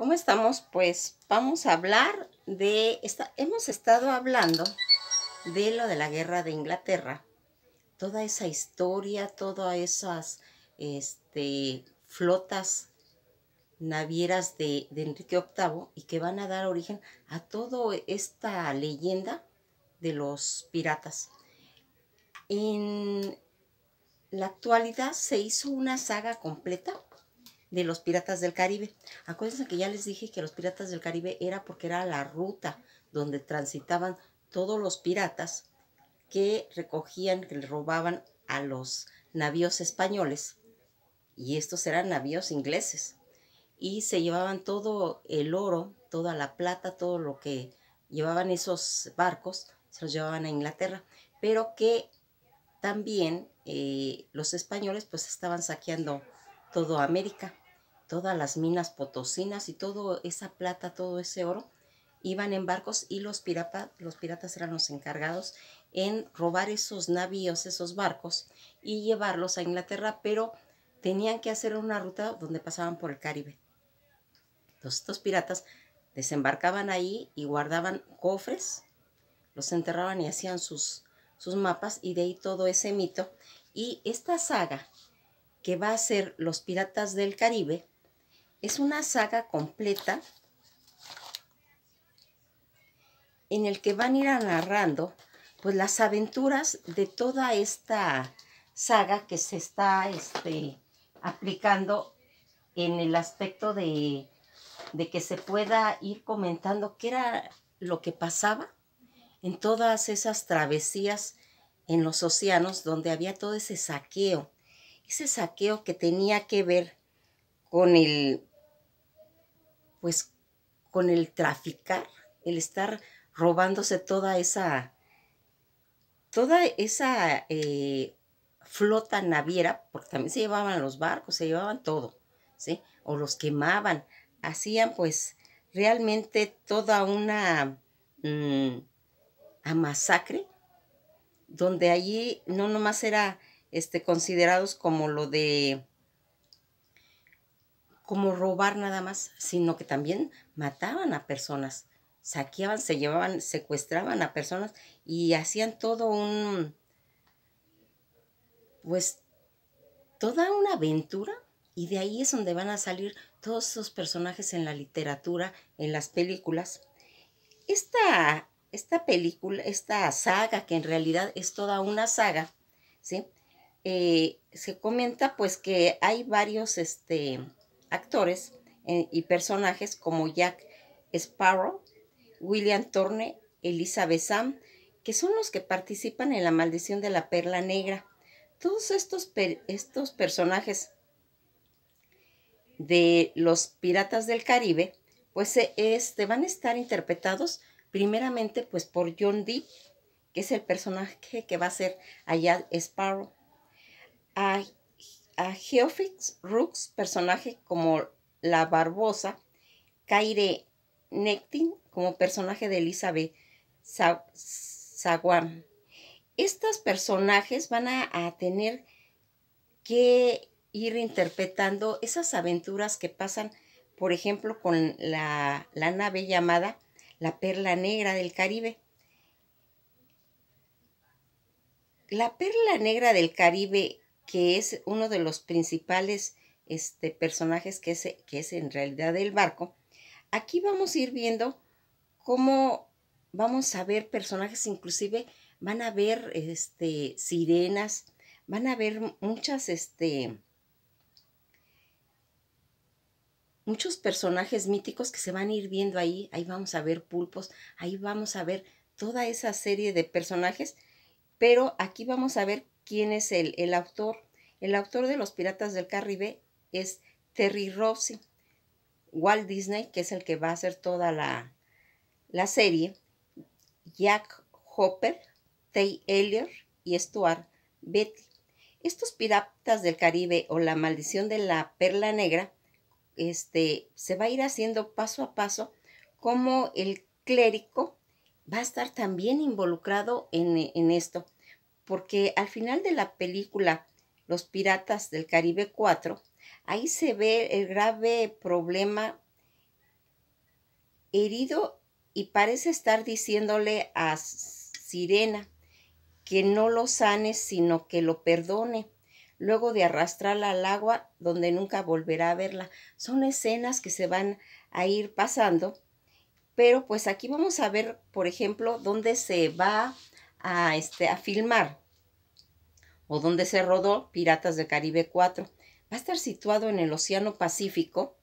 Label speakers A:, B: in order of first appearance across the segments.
A: ¿Cómo estamos? Pues vamos a hablar de... Esta, hemos estado hablando de lo de la guerra de Inglaterra. Toda esa historia, todas esas este, flotas navieras de, Enrique VIII y que van a dar origen a toda esta leyenda de los piratas. En la actualidad se hizo una saga completa de los Piratas del Caribe. Acuérdense que ya les dije que los Piratas del Caribe era porque era la ruta donde transitaban todos los piratas que recogían, que robaban a los navíos españoles. Y estos eran navíos ingleses. Y se llevaban todo el oro, toda la plata, todo lo que llevaban esos barcos, se los llevaban a Inglaterra. Pero que también eh, los españoles pues estaban saqueando todo América todas las minas potosinas y toda esa plata, todo ese oro, iban en barcos y los, los piratas eran los encargados en robar esos navíos, esos barcos y llevarlos a Inglaterra, pero tenían que hacer una ruta donde pasaban por el Caribe. Entonces estos piratas desembarcaban ahí y guardaban cofres, los enterraban y hacían sus, sus mapas y de ahí todo ese mito. Y esta saga que va a ser Los Piratas del Caribe es una saga completa en el que van a ir narrando pues las aventuras de toda esta saga que se está este, aplicando en el aspecto de, de, que se pueda ir comentando qué era lo que pasaba en todas esas travesías en los océanos donde había todo ese saqueo, ese saqueo que tenía que ver con el pues con el traficar, el estar robándose toda esa, toda esa eh, flota naviera, porque también se llevaban los barcos, se llevaban todo, ¿sí? O los quemaban, hacían pues realmente toda una mm, masacre, donde allí no nomás era este, considerados como lo de como robar nada más, sino que también mataban a personas, saqueaban, se llevaban, secuestraban a personas y hacían todo un, pues, toda una aventura y de ahí es donde van a salir todos esos personajes en la literatura, en las películas. Esta, esta película, esta saga, que en realidad es toda una saga, ¿sí? Eh, se comenta pues que hay varios, este, actores eh, y personajes como Jack Sparrow, William Thorne, Elizabeth Sam, que son los que participan en La Maldición de la Perla Negra. Todos estos, estos personajes de los Piratas del Caribe, pues eh, este, van a estar interpretados primeramente pues por John Dee, que es el personaje que va a ser allá Sparrow. Geofix Rooks, personaje como la Barbosa, Kaire Nectin como personaje de Elizabeth Zaguán. Estos personajes van a, tener que ir interpretando esas aventuras que pasan, por ejemplo, con la, la, nave llamada la Perla Negra del Caribe. La Perla Negra del Caribe que es uno de los principales este, personajes que es, que es en realidad el barco, aquí vamos a ir viendo cómo vamos a ver personajes, inclusive van a ver este, sirenas, van a ver muchas, este, muchos personajes míticos que se van a ir viendo ahí, ahí vamos a ver pulpos, ahí vamos a ver toda esa serie de personajes, pero aquí vamos a ver quién es el, el autor. El autor de Los Piratas del Caribe es Terry Rossi. Walt Disney, que es el que va a hacer toda la, serie, Jack Hopper, Tay Elliott y Stuart Betty. Estos piratas del Caribe o la maldición de la perla negra este, se va a ir haciendo paso a paso como el clérico va a estar también involucrado en, en esto porque al final de la película Los Piratas del Caribe 4, ahí se ve el grave problema herido y parece estar diciéndole a Sirena que no lo sane, sino que lo perdone, luego de arrastrarla al agua donde nunca volverá a verla. Son escenas que se van a ir pasando, pero pues aquí vamos a ver, por ejemplo, dónde se va a, este, a filmar, o donde se rodó Piratas del Caribe 4. Va a estar situado en el Océano Pacífico,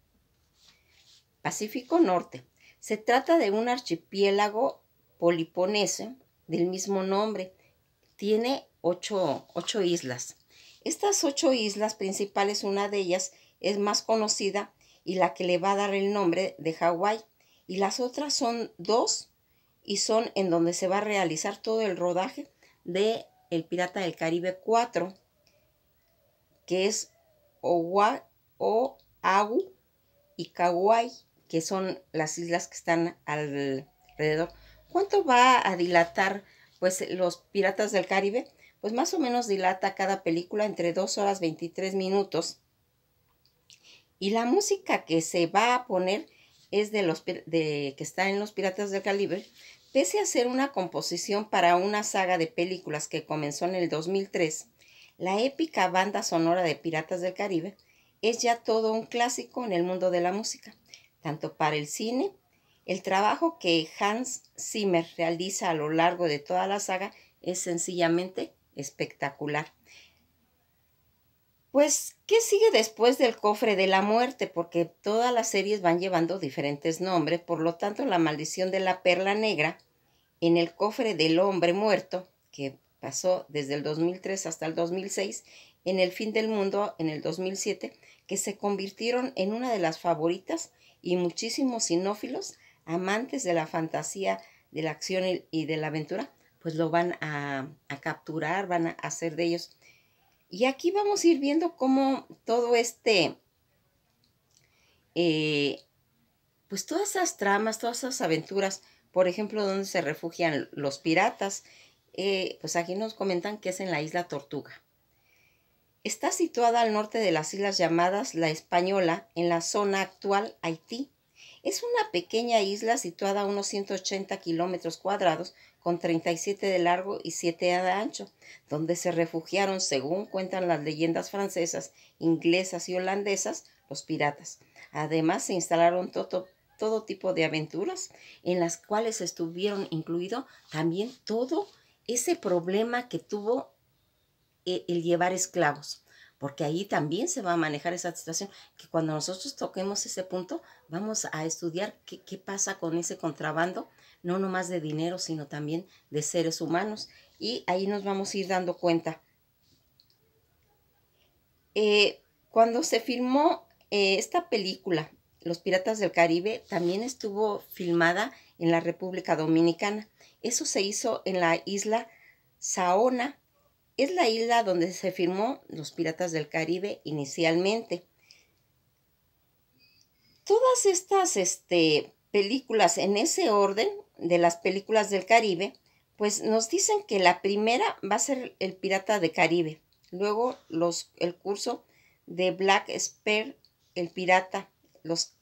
A: Pacífico Norte. Se trata de un archipiélago poliponese del mismo nombre. Tiene ocho, ocho islas. Estas ocho islas principales, una de ellas es más conocida y la que le va a dar el nombre de Hawái. Y las otras son dos y son en donde se va a realizar todo el rodaje de El Pirata del Caribe 4, que es Oahu y Kauai, que son las islas que están alrededor. ¿Cuánto va a dilatar pues los Piratas del Caribe? Pues más o menos dilata cada película entre 2 horas 23 minutos. Y la música que se va a poner es de los que está en los Piratas del Caribe, Pese a ser una composición para una saga de películas que comenzó en el 2003, la épica banda sonora de Piratas del Caribe es ya todo un clásico en el mundo de la música, tanto para el cine, el trabajo que Hans Zimmer realiza a lo largo de toda la saga es sencillamente espectacular. Pues, ¿qué sigue después del cofre de la muerte? Porque todas las series van llevando diferentes nombres, por lo tanto, la maldición de la perla negra en el cofre del hombre muerto, que pasó desde el 2003 hasta el 2006, en el fin del mundo en el 2007, que se convirtieron en una de las favoritas y muchísimos sinófilos, amantes de la fantasía, de la acción y de la aventura, pues lo van a capturar, van a hacer de ellos y aquí vamos a ir viendo cómo todo este, eh, pues todas esas tramas, todas esas aventuras, por ejemplo, donde se refugian los piratas, eh, pues aquí nos comentan que es en la isla Tortuga. Está situada al norte de las islas llamadas La Española, en la zona actual Haití. Es una pequeña isla situada a unos 180 kilómetros cuadrados con 37 de largo y 7 de ancho, donde se refugiaron, según cuentan las leyendas francesas, inglesas y holandesas, los piratas. Además, se instalaron todo, tipo de aventuras, en las cuales estuvieron incluido también todo ese problema que tuvo e, el llevar esclavos, porque ahí también se va a manejar esa situación, que cuando nosotros toquemos ese punto, vamos a estudiar qué, qué pasa con ese contrabando no nomás de dinero, sino también de seres humanos. Y ahí nos vamos a ir dando cuenta. Eh, cuando se filmó eh, esta película, Los Piratas del Caribe, también estuvo filmada en la República Dominicana. Eso se hizo en la isla Saona. Es la isla donde se filmó Los Piratas del Caribe inicialmente. Todas estas este, películas en ese orden de las películas del Caribe, pues nos dicen que la primera va a ser El Pirata de Caribe, luego los, el curso de Black Spear, El Pirata, los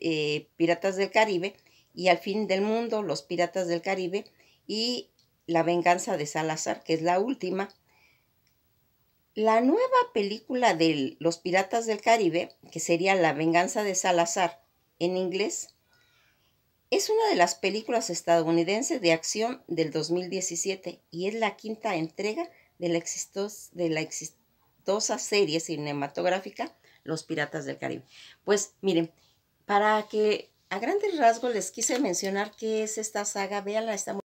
A: eh, Piratas del Caribe, y Al fin del mundo, los Piratas del Caribe, y La venganza de Salazar, que es la última. La nueva película de Los Piratas del Caribe, que sería La venganza de Salazar en inglés, es una de las películas estadounidenses de acción del 2017 y es la quinta entrega de la, exitosa, serie cinematográfica Los Piratas del Caribe. Pues miren, para que a grandes rasgos les quise mencionar qué es esta saga, véanla, está